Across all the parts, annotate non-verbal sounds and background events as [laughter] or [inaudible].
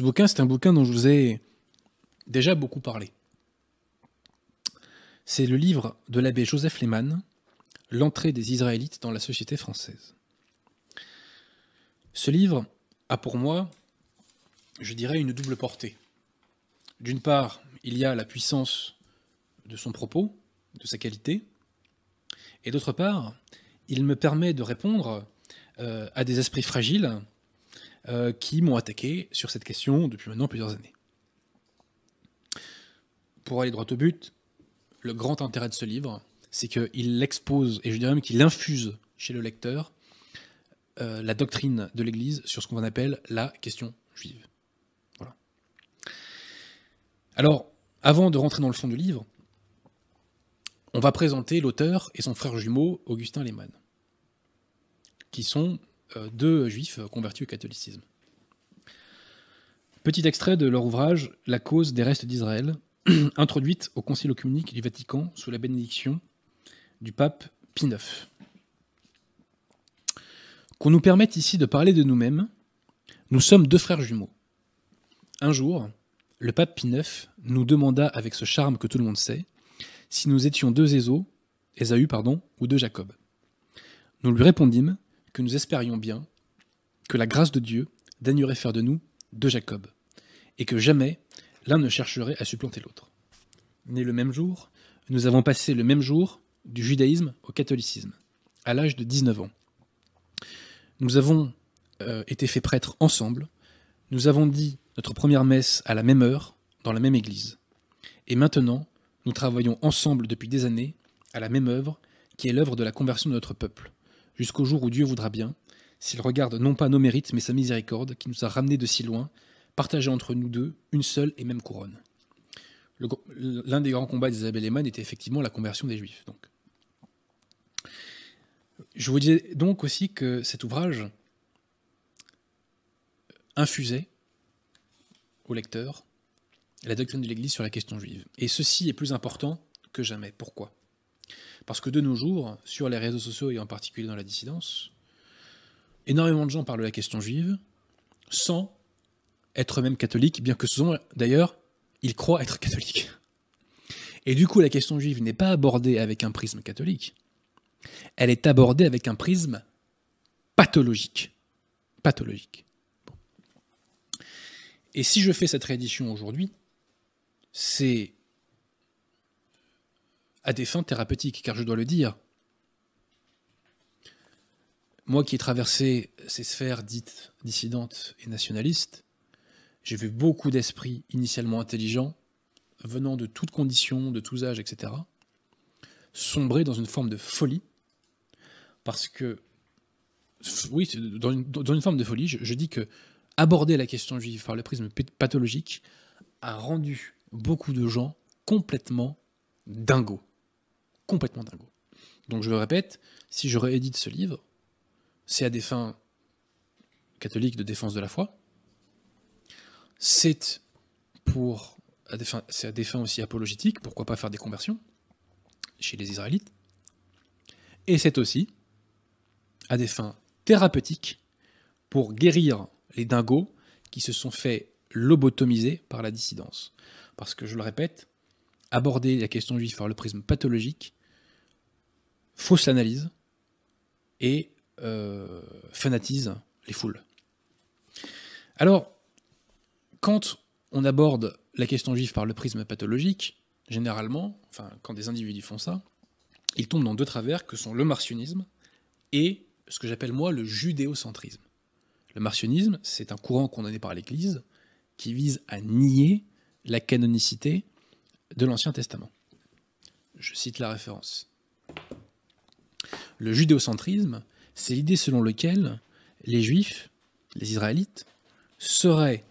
Ce bouquin, c'est un bouquin dont je vous ai déjà beaucoup parlé. C'est le livre de l'abbé Joseph Lehmann, L'entrée des Israélites dans la société française. Ce livre a pour moi, je dirais, une double portée. D'une part, il y a la puissance de son propos, de sa qualité, et d'autre part, il me permet de répondre euh, à des esprits fragiles euh, qui m'ont attaqué sur cette question depuis maintenant plusieurs années. Pour aller droit au but, le grand intérêt de ce livre, c'est qu'il expose, et je dirais même qu'il infuse chez le lecteur, euh, la doctrine de l'Église sur ce qu'on appelle la question juive. Voilà. Alors, avant de rentrer dans le fond du livre, on va présenter l'auteur et son frère jumeau, Augustin Lehmann, qui sont euh, deux juifs convertis au catholicisme. Petit extrait de leur ouvrage La cause des restes d'Israël, [clears throat] introduite au Concile œcuménique du Vatican sous la bénédiction du pape Pie IX. Qu'on nous permette ici de parler de nous-mêmes, nous sommes deux frères jumeaux. Un jour, le pape Pie IX nous demanda avec ce charme que tout le monde sait si nous étions deux Ésaü, pardon, ou deux Jacob. Nous lui répondîmes que nous espérions bien que la grâce de Dieu daignerait faire de nous deux Jacob, et que jamais l'un ne chercherait à supplanter l'autre. Né le même jour, nous avons passé le même jour du judaïsme au catholicisme, à l'âge de 19 ans. Nous avons euh, été faits prêtres ensemble, nous avons dit notre première messe à la même heure, dans la même église. Et maintenant, nous travaillons ensemble depuis des années à la même œuvre, qui est l'œuvre de la conversion de notre peuple jusqu'au jour où Dieu voudra bien, s'il regarde non pas nos mérites, mais sa miséricorde, qui nous a ramenés de si loin, partager entre nous deux une seule et même couronne. L'un des grands combats d'Isabelle Eman était effectivement la conversion des Juifs. Donc. Je vous disais donc aussi que cet ouvrage infusait au lecteur la doctrine de l'Église sur la question juive. Et ceci est plus important que jamais. Pourquoi parce que de nos jours, sur les réseaux sociaux et en particulier dans la dissidence, énormément de gens parlent de la question juive sans être même catholiques, bien que souvent, d'ailleurs, ils croient être catholiques. Et du coup, la question juive n'est pas abordée avec un prisme catholique, elle est abordée avec un prisme pathologique. Pathologique. Et si je fais cette réédition aujourd'hui, c'est à des fins thérapeutiques, car je dois le dire. Moi qui ai traversé ces sphères dites dissidentes et nationalistes, j'ai vu beaucoup d'esprits initialement intelligents, venant de toutes conditions, de tous âges, etc., sombrer dans une forme de folie, parce que, oui, dans une, forme de folie, je, je dis que aborder la question juive par le prisme pathologique a rendu beaucoup de gens complètement dingos complètement dingo. Donc je le répète, si je réédite ce livre, c'est à des fins catholiques de défense de la foi, c'est pour à des fins, à des fins aussi apologétiques, pourquoi pas faire des conversions chez les Israélites, et c'est aussi à des fins thérapeutiques pour guérir les dingos qui se sont fait lobotomiser par la dissidence. Parce que je le répète, aborder la question juive par le prisme pathologique, fausse l'analyse et euh, fanatise les foules. Alors, quand on aborde la question juive par le prisme pathologique, généralement, enfin, quand des individus font ça, ils tombent dans deux travers que sont le martionnisme et ce que j'appelle moi le judéocentrisme. Le martionnisme, c'est un courant condamné par l'Église qui vise à nier la canonicité de l'Ancien Testament. Je cite la référence. Le judéocentrisme, c'est l'idée selon laquelle les Juifs, les Israélites, seraient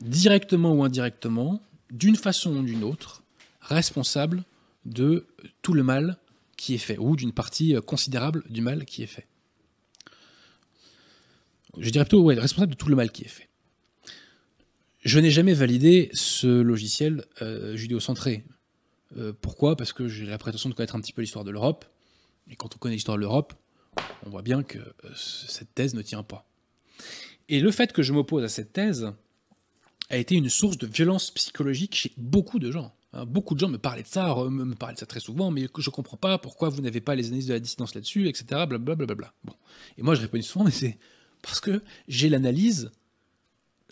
directement ou indirectement, d'une façon ou d'une autre, responsables de tout le mal qui est fait, ou d'une partie considérable du mal qui est fait. Je dirais plutôt responsable de tout le mal qui est fait je n'ai jamais validé ce logiciel euh, judéocentré. judéo euh, pourquoi Parce que j'ai la prétention de connaître un petit peu l'histoire de l'Europe. Et quand on connaît l'histoire de l'Europe, on voit bien que euh, cette thèse ne tient pas. Et le fait que je m'oppose à cette thèse a été une source de violence psychologique chez beaucoup de gens. Hein, beaucoup de gens me parlaient de ça, me parlaient de ça très souvent, mais je ne comprends pas pourquoi vous n'avez pas les analyses de la dissidence là-dessus, etc. Blablabla. Bon. Et moi, je réponds souvent, mais c'est parce que j'ai l'analyse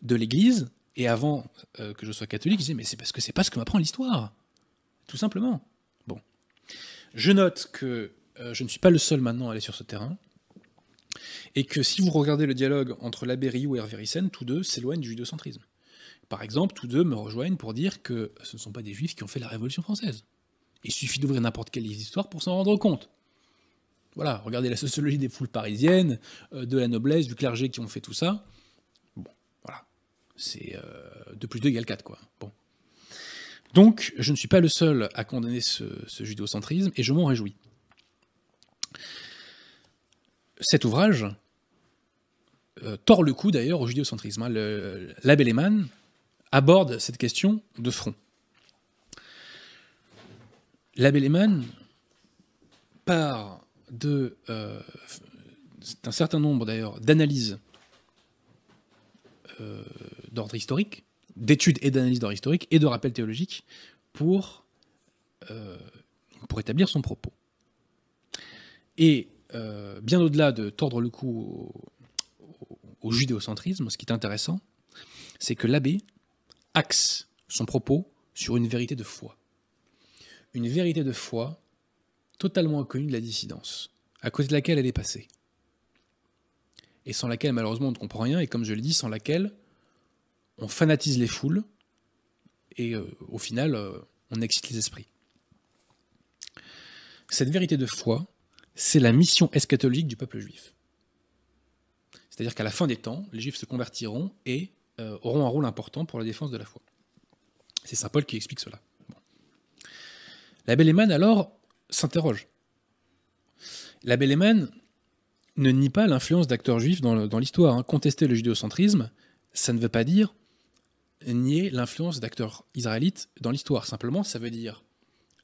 de l'Église et avant euh, que je sois catholique, je disais, mais c'est parce que c'est pas ce que m'apprend l'histoire. Tout simplement. Bon. Je note que euh, je ne suis pas le seul maintenant à aller sur ce terrain. Et que si vous regardez le dialogue entre l'abbé Rioux et Hervé Ryssen, tous deux s'éloignent du judocentrisme. Par exemple, tous deux me rejoignent pour dire que ce ne sont pas des juifs qui ont fait la Révolution française. Il suffit d'ouvrir n'importe quelle histoire pour s'en rendre compte. Voilà, regardez la sociologie des foules parisiennes, euh, de la noblesse, du clergé qui ont fait tout ça c'est 2 euh, plus 2 égale 4, quoi. Bon. Donc, je ne suis pas le seul à condamner ce, ce judéocentrisme, et je m'en réjouis. Cet ouvrage euh, tord le coup d'ailleurs au judéocentrisme. centrisme hein. euh, L'abbé aborde cette question de front. L'abbé Lehmann part de, d'un certain nombre d'ailleurs d'analyses d'ordre historique, d'études et d'analyse d'ordre historique et de rappel théologique pour, euh, pour établir son propos. Et euh, bien au-delà de tordre le cou au, judéocentrisme, ce qui est intéressant, c'est que l'abbé axe son propos sur une vérité de foi. Une vérité de foi totalement inconnue de la dissidence, à cause de laquelle elle est passée. Et sans laquelle, malheureusement, on ne comprend rien, et comme je le dis, sans laquelle on fanatise les foules et euh, au final, euh, on excite les esprits. Cette vérité de foi, c'est la mission eschatologique du peuple juif. C'est-à-dire qu'à la fin des temps, les juifs se convertiront et euh, auront un rôle important pour la défense de la foi. C'est saint Paul qui explique cela. L'abbé La alors, s'interroge. L'abbé Léman ne nie pas l'influence d'acteurs juifs dans l'histoire. Hein. Contester le judéocentrisme, ça ne veut pas dire nier l'influence d'acteurs israélites dans l'histoire. Simplement, ça veut dire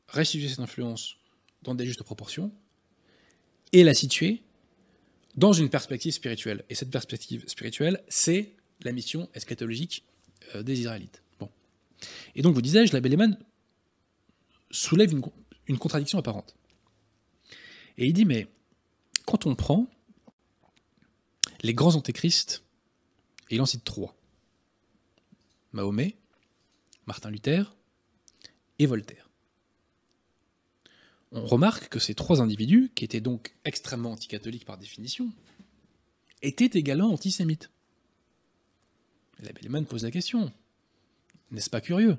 restituer cette influence dans des justes proportions et la situer dans une perspective spirituelle. Et cette perspective spirituelle, c'est la mission eschatologique euh, des Israélites. Bon. Et donc, vous disais-je, la belleman soulève une, contradiction apparente. Et il dit, mais quand on prend les grands antéchrists, il en cite trois, Mahomet, Martin Luther et Voltaire. On remarque que ces trois individus, qui étaient donc extrêmement anticatholiques par définition, étaient également antisémites. La Bellman pose la question. N'est-ce pas curieux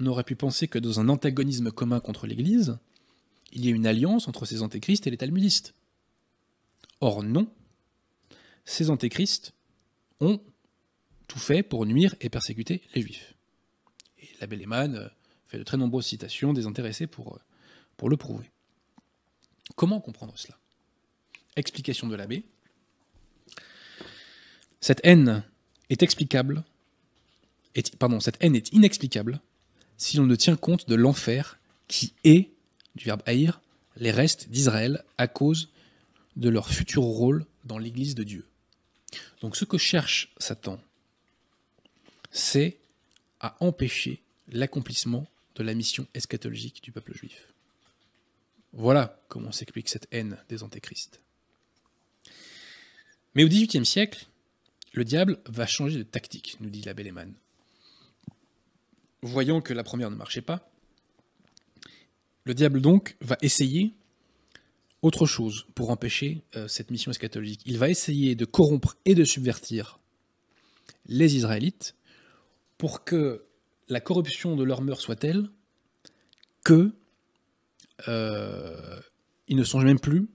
On aurait pu penser que dans un antagonisme commun contre l'Église, il y ait une alliance entre ces antéchristes et les talmudistes. Or non, ces antéchristes ont tout fait pour nuire et persécuter les Juifs. Et l'abbé Lehmann euh, fait de très nombreuses citations désintéressées pour, euh, pour le prouver. Comment comprendre cela Explication de l'abbé. Cette haine est explicable, pardon, cette haine est inexplicable si l'on ne tient compte de l'enfer qui est, du verbe haïr, les restes d'Israël à cause de leur futur rôle dans l'Église de Dieu. Donc ce que cherche Satan c'est à empêcher l'accomplissement de la mission eschatologique du peuple juif. Voilà comment s'explique cette haine des antéchrists. Mais au XVIIIe siècle, le diable va changer de tactique, nous dit l'abbé Lehmann. Voyant que la première ne marchait pas, le diable donc va essayer autre chose pour empêcher euh, cette mission eschatologique. Il va essayer de corrompre et de subvertir les Israélites pour que la corruption de leurs mœurs soit telle que euh, ils ne songent même plus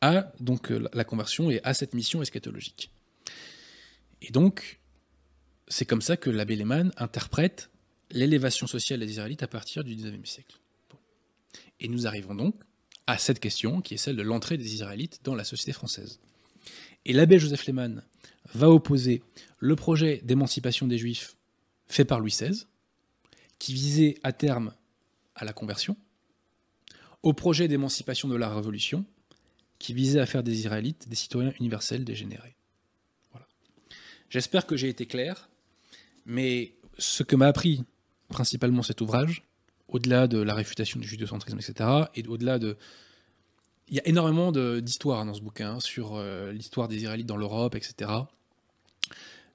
à donc euh, la conversion et à cette mission eschatologique. Et donc, c'est comme ça que l'abbé Lehmann interprète l'élévation sociale des Israélites à partir du 19e siècle. Et nous arrivons donc à cette question qui est celle de l'entrée des Israélites dans la société française. Et l'abbé Joseph Lehmann va opposer le projet d'émancipation des Juifs fait par Louis XVI, qui visait à terme à la conversion, au projet d'émancipation de la Révolution, qui visait à faire des Israélites des citoyens universels dégénérés. Voilà. J'espère que j'ai été clair, mais ce que m'a appris principalement cet ouvrage, au-delà de la réfutation du judéocentrisme, etc., et au-delà de... Il y a énormément d'histoires dans ce bouquin, sur euh, l'histoire des Israélites dans l'Europe, etc.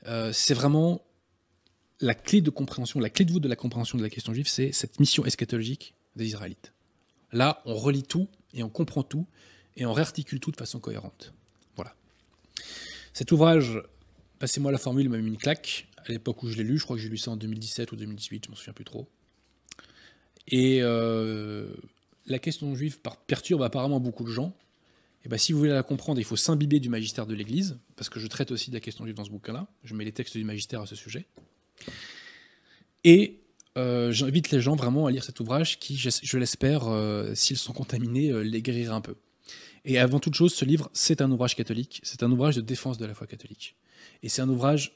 Euh, c'est vraiment la clé de compréhension, la clé de voûte de la compréhension de la question juive, c'est cette mission eschatologique des Israélites. Là, on relit tout et on comprend tout et on réarticule tout de façon cohérente. Voilà. Cet ouvrage, passez-moi la formule, m'a mis une claque. À l'époque où je l'ai lu, je crois que j'ai lu ça en 2017 ou 2018, je m'en souviens plus trop. Et euh, la question juive perturbe apparemment beaucoup de gens. Et bien, si vous voulez la comprendre, il faut s'imbiber du magistère de l'Église, parce que je traite aussi de la question juive dans ce bouquin-là. Je mets les textes du magistère à ce sujet. Et euh, j'invite les gens vraiment à lire cet ouvrage qui, je l'espère, euh, s'ils sont contaminés, euh, les guérira un peu. Et avant toute chose, ce livre, c'est un ouvrage catholique, c'est un ouvrage de défense de la foi catholique. Et c'est un ouvrage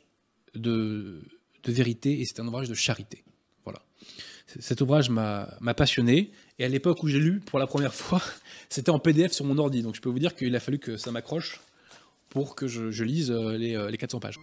de, vérité et c'est un ouvrage de charité. Voilà. Cet ouvrage m'a passionné. Et à l'époque où j'ai lu pour la première fois, [laughs] c'était en PDF sur mon ordi. Donc je peux vous dire qu'il a fallu que ça m'accroche pour que je, lise les, les 400 pages.